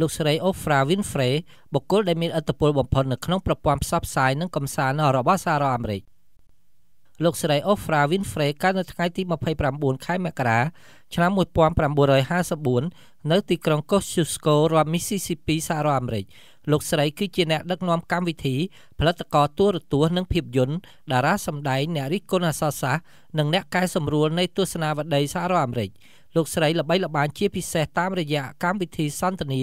លោកស្រី Ofra Winfrey បុគ្គលដែលមានឥទ្ធិពលបំផុតនៅក្នុងប្រព័ន្ធផ្សព្វផ្សាយនិងកំសាន្តរបស់សារអាមេរិកលោកស្រី Ofra Winfrey កើតនៅថ្ងៃទី29ខែមករាឆ្នាំ1954នៅទីក្រុង Kosciuszko រដ្ឋ Mississippi សហរដ្ឋអាមេរិកលោកស្រីគឺជាអ្នកដឹកនាំកម្មវិធីផលិតករទូរទស្សន៍និងភាពយន្តតារាសម្ដែងអ្នករិះគន់អសរសាស្ត្រនិងអ្នកកែសម្រួលនៃទស្សនាវដ្តីសហរដ្ឋអាមេរិកលោកស្រីល្បីល្បាញជាពិសេសតាមរយៈកម្មវិធីសន្ទនា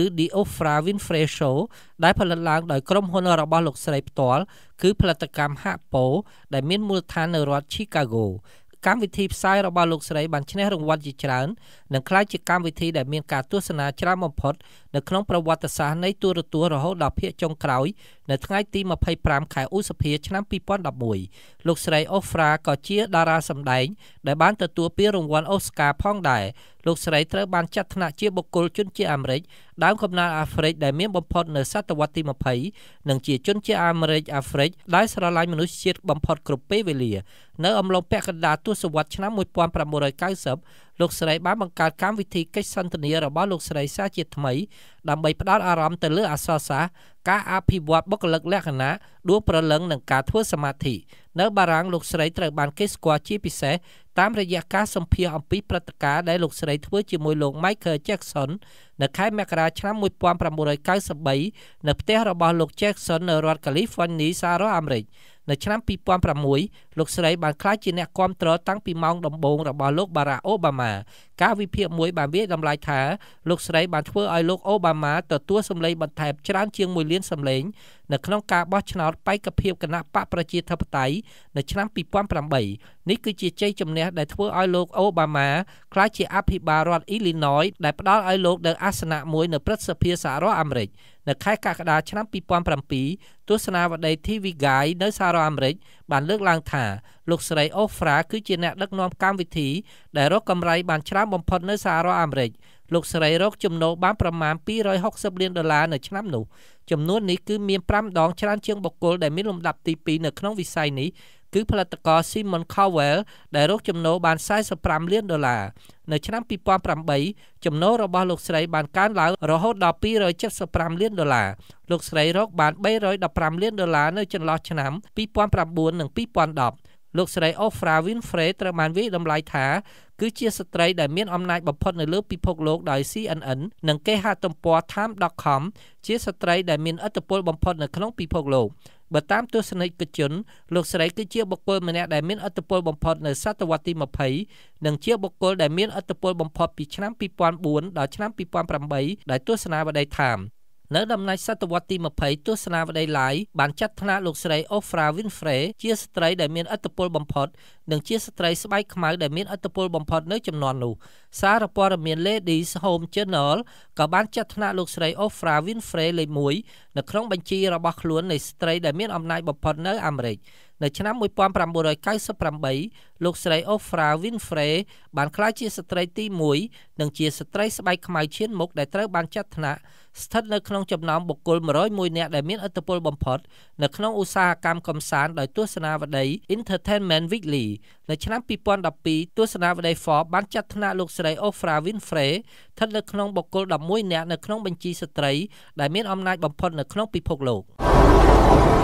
ឬ The Ofra Winfrey Show ដែលផលិតឡើងដោយក្រុមហ៊ុនរបស់លោកស្រីផ្ទាល់គឺផលិតកម្ម Hapo ដែលមានមូលដ្ឋាននៅរដ្ឋ Chicago កម្មវិធីផ្សាយរបស់លោកស្រីបានឈ្នះរង្វាន់ជាច្រើននិងក្លាយជាកម្មវិធី ដែលមានការទស្សនាច្រើនបំផុតនៅក្នុងប្រវត្តិសាស្ត្រនៃទូរទស្សន៍រហូតដល់ភាគចុងក្រោយនៅថ្ងៃទី25ខែឧសភាឆ្នាំ2011លោកស្រីអូហ្វ្រាក៏ជាតារាសម្ដែងដែលបានទទួលពានរង្វាន់អូស្ការផងដែរលោកស្រីត្រូវបានចាត់ថ្នាក់ជាបុគ្គលជនជាតិអាមេរិកដើមកំណើតអាហ្វ្រិកដែលមានបំផុតនៅសតវត្សទី20និងជាជនជាតិអាមេរិកអាហ្វ្រិកដែលស្រឡាញ់មនុស្សជាតិបំផុតគ្រប់ពេលវេលានៅអំឡុងពាក់កណ្ដាលទសវត្សរ៍ឆ្នាំ1990លោកស្រីបានបង្កើតកម្មវិធីកិច្ចសន្ទនារបស់លោកស្រីសាជាថ្មីដើម្បីផ្ដោតអារម្មណ៍ទៅលើអក្សរសាស្ត្រការអភិវឌ្ឍបុគ្គលិកលក្ខណៈដួលប្រលឹងនឹងការធ្វើសមាធិនៅបារាំងលោកស្រីត្រូវបានគេស្គាល់ជាពិសេសតាមរយៈការសម្ភាសអំពីព្រឹត្តិការណ៍ដែលលោកស្រីធ្វើជាមួយលោក Michael Jackson នៅខែមករាឆ្នាំ1993នៅផ្ទះរបស់លោក Jackson នៅរដ្ឋ California សហរដ្ឋអាមេរិកនៅឆ្នាំ2006លោកស្រីបានក្លាយជាអ្នកគាំទ្រតាំងពីម៉ោងដំបូងរបស់លោកបារ៉ាអូបាម៉ាការវិភាគមួយបានវាយតម្លៃថាលោកស្រីបានធ្វើឲ្យលោកអូបាម៉ាទទួលសម្លេងបន្ថែមច្រើនជាង1លានសម្លេងនៅក្នុងការបោះឆ្នោតបេក្ខភាពគណៈបកប្រជាធិបតេយ្យនៅឆ្នាំ2008នេះគឺជាជ័យជំនះដែលធ្វើឲ្យលោកអូបាម៉ាក្លាយជាអភិបាលរដ្ឋអ៊ីលីណយដែលផ្ដល់ឲ្យលោកនៅអាសនៈមួយនៅព្រឹទ្ធសភាសហរដ្ឋអាមេរិកនៅខែកក្កដាឆ្នាំ2007ទស្សនាវដ្តី TV Guide នៅសហរដ្ឋអាមេរិកបានលើកឡើងថាលោកស្រី Ofra គឺជាអ្នកដឹកនាំកម្មវិធី ដែលរកកម្រៃបានច្រើនបំផុតនៅសហរដ្ឋអាមេរិកលោកស្រីរកចំណូលបានប្រមាណ260លានដុល្លារនៅឆ្នាំនោះចំនួននេះគឺមាន5ដងច្រើនជាងបុគ្គលដែលមានលំដាប់ទី2នៅក្នុងវិស័យនេះគឺផលិតករ Simon Cowell ដែលរកចំណូលបាន45លានដុល្លារនៅឆ្នាំ2008ចំណូលរបស់លោកស្រីបានកើនឡើងរហូតដល់275លានដុល្លារលោកស្រីរកបាន315លានដុល្លារនៅចន្លោះឆ្នាំ2009និង2010លោកស្រី Ofra Winfrey ត្រូវបានវាយតម្លៃថាគឺជាស្ត្រីដែលមានអំណាចបំផុតនៅលើពិភពលោកដោយ CNN និងគេហទំព័រ time.com ជាស្ត្រីដែលមានឥទ្ធិពលបំផុតនៅក្នុងពិភពលោកបើតាមទស្សនិកជនលោកស្រីគឺជាបុគ្គលម្នាក់ដែលមានឥទ្ធិពលបំផុតនៅសតវត្សទី20និងជាបុគ្គលដែលមានឥទ្ធិពលបំផុតពីឆ្នាំ2004ដល់ឆ្នាំ2008ដោយទស្សនាវដ្តីថានៅដំណាច់សតវត្សទី20ទស្សនាវដ្តីឡាយបានចាត់ថ្នាក់លោកស្រី Ofra Winfrey ជាស្ត្រីដែលមានឥទ្ធិពលបំផុតនិងជាស្ត្រីស្បែកខ្មៅដែលមានឥទ្ធិពលបំផុត នៅចំនួននោះសារព័ត៌មាន Ladies Home Journal ក៏បានចាត់ថ្នាក់លោកស្រី Ofra Winfrey លេខ1នៅក្នុងបញ្ជីរបស់ខ្លួននៃស្ត្រីដែលមានអំណាចបំផុតនៅអាមេរិកនៅឆ្នាំ1998លោកស្រី Ofra Winfrey បានក្លាយជាស្ត្រីទី1និងជាស្ត្រីស្បែកខ្មៅឈានមុខដែលត្រូវបានចាត់ថ្នាក់ស្ថិតនៅក្នុងចំណោមបុគ្គល101នាក់ដែលមានឥទ្ធិពលបំផុតនៅក្នុងឧស្សាហកម្មកំសាន្តដោយទស្សនាវដ្តី Entertainment Weekly នៅឆ្នាំ2012ទស្សនាវដ្តី Forbes បានចាត់ថ្នាក់លោកស្រី Ofra Winfrey ស្ថិតនៅក្នុងបុគ្គល11នាក់នៅក្នុងបញ្ជីស្ត្រីដែលមានអំណាចបំផុតនៅក្នុងពិភពលោក thank you